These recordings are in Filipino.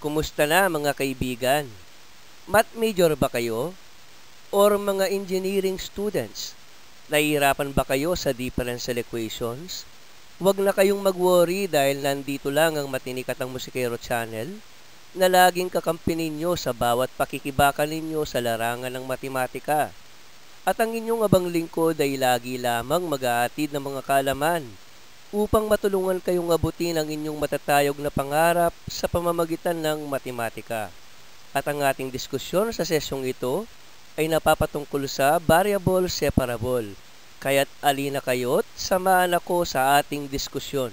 Kumusta na mga kaibigan? Mat major ba kayo? Or mga engineering students? Nahihirapan ba kayo sa differential equations? Huwag na kayong mag-worry dahil nandito lang ang matinikat ng Musikero Channel na laging kakampi ninyo sa bawat pakikibakan ninyo sa larangan ng matematika. At ang inyong abang lingkod ay lagi lamang mag-aatid ng mga kalaman upang matulungan kayong abutin ang inyong matatayog na pangarap sa pamamagitan ng matematika. At ang ating diskusyon sa sesyong ito ay napapatungkol sa variable separable. Kaya't alina kayo't samahan ako sa ating diskusyon.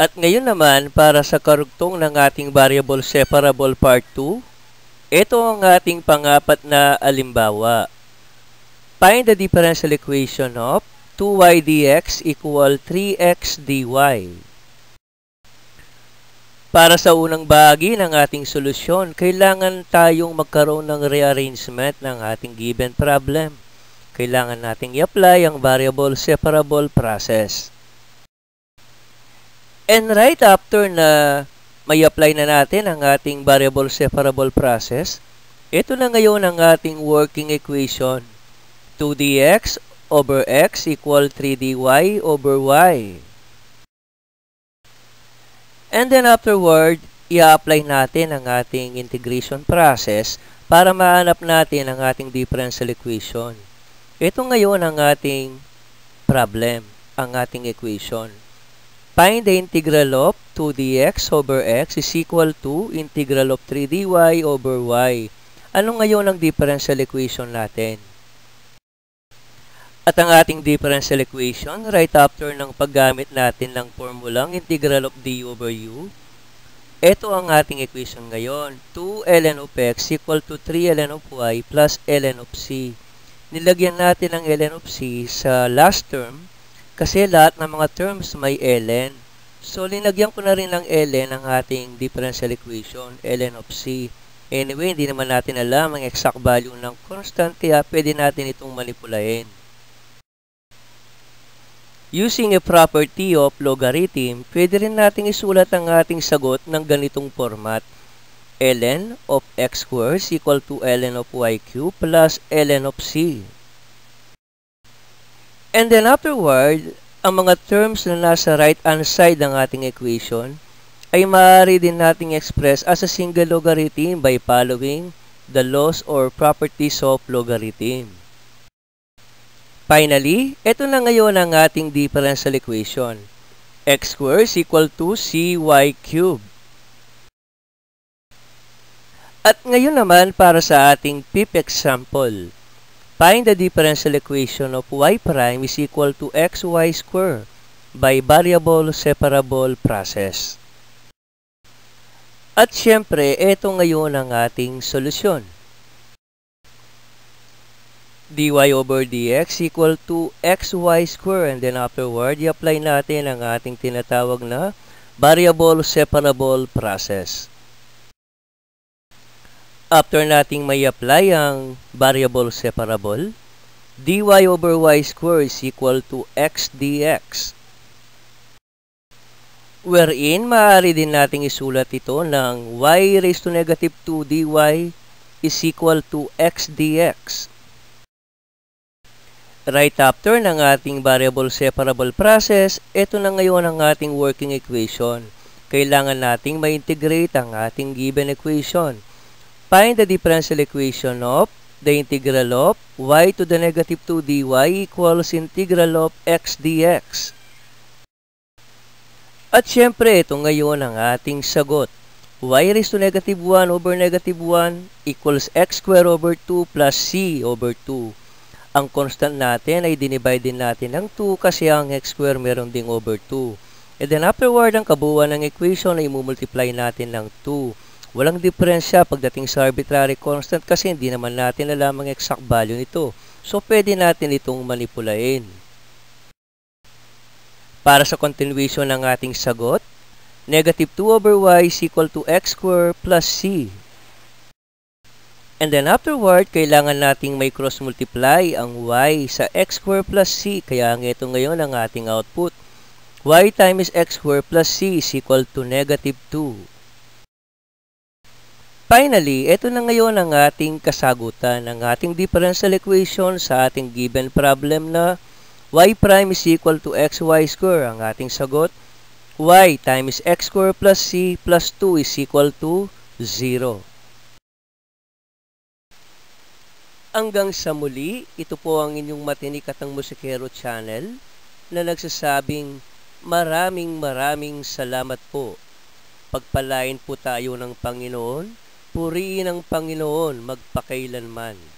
At ngayon naman, para sa karugtong ng ating variable separable part 2, ito ang ating pangapat na alimbawa. Find the differential equation of 2y dx equal 3x dy. Para sa unang bahagi ng ating solusyon, kailangan tayong magkaroon ng rearrangement ng ating given problem. Kailangan nating i-apply ang variable separable process. And right after na may apply na natin ang ating variable separable process, ito na ngayon ang ating working equation 2dx over x equal 3dy over y. And then afterward, i-apply natin ang ating integration process para mahanap natin ang ating differential equation. Ito ngayon ang ating problem, ang ating equation. Find the integral of 2dx over x is equal to integral of 3dy over y. Ano ngayon ang differential equation natin? At ang ating differential equation, right after ng paggamit natin ng formulang integral of d over u, ito ang ating equation ngayon. 2 ln of x equal to 3 ln of y plus ln of c. Nilagyan natin ang ln of c sa last term kasi lahat ng mga terms may ln. So, linagyan ko na rin ng ln ang ating differential equation, ln of c. Anyway, hindi naman natin alam ang exact value ng constant kaya pwede natin itong manipulahin. Using a property of logarithm, pwede rin nating isulat ang ating sagot ng ganitong format. ln of x squared is equal to ln of y cube plus ln of c. And then afterward, ang mga terms na nasa right-hand side ng ating equation ay maaari din nating express as a single logarithm by following the laws or properties of logarithm. Finally, ito na ngayon ang ating differential equation. x squared is equal to cy cubed. At ngayon naman para sa ating PIP example. Find the differential equation of y prime is equal to xy squared by variable separable process. At syempre, ito ngayon ang ating solusyon dy over dx equal to xy square and then afterward, i-apply natin ang ating tinatawag na variable separable process. After nating may apply ang variable separable, dy over y square is equal to x dx wherein maaari din nating isulat ito ng y raised to negative 2 dy is equal to x dx. Right after ng ating variable separable process, ito na ngayon ang ating working equation. Kailangan nating ma-integrate ang ating given equation. Find the differential equation of the integral of y to the negative 2 dy equals integral of x dx. At syempre, ito ngayon ang ating sagot. y raised to negative 1 over negative 1 equals x squared over 2 plus c over 2. Ang constant natin ay dinivide din natin ng 2 kasi ang x square meron ding over 2. And then afterward, ang kabuuan ng equation ay multiply natin ng 2. Walang diferensya pagdating sa arbitrary constant kasi hindi naman natin alam ang exact value nito. So pwede natin itong manipulain. Para sa continuation ng ating sagot, negative 2 over y is equal to x squared plus c. And then afterward, kailangan nating may cross-multiply ang y sa x square plus c. Kaya ang ito ngayon ang ating output. y times x square plus c is equal to negative 2. Finally, ito na ngayon ang ating kasagutan, ng ating differential equation sa ating given problem na y prime is equal to xy square. Ang ating sagot, y times x square plus c plus 2 is equal to 0. Hanggang sa muli, ito po ang inyong matinikatang musikero channel na nagsasabing maraming maraming salamat po. Pagpalain po tayo ng Panginoon, purihin ang Panginoon magpakailanman.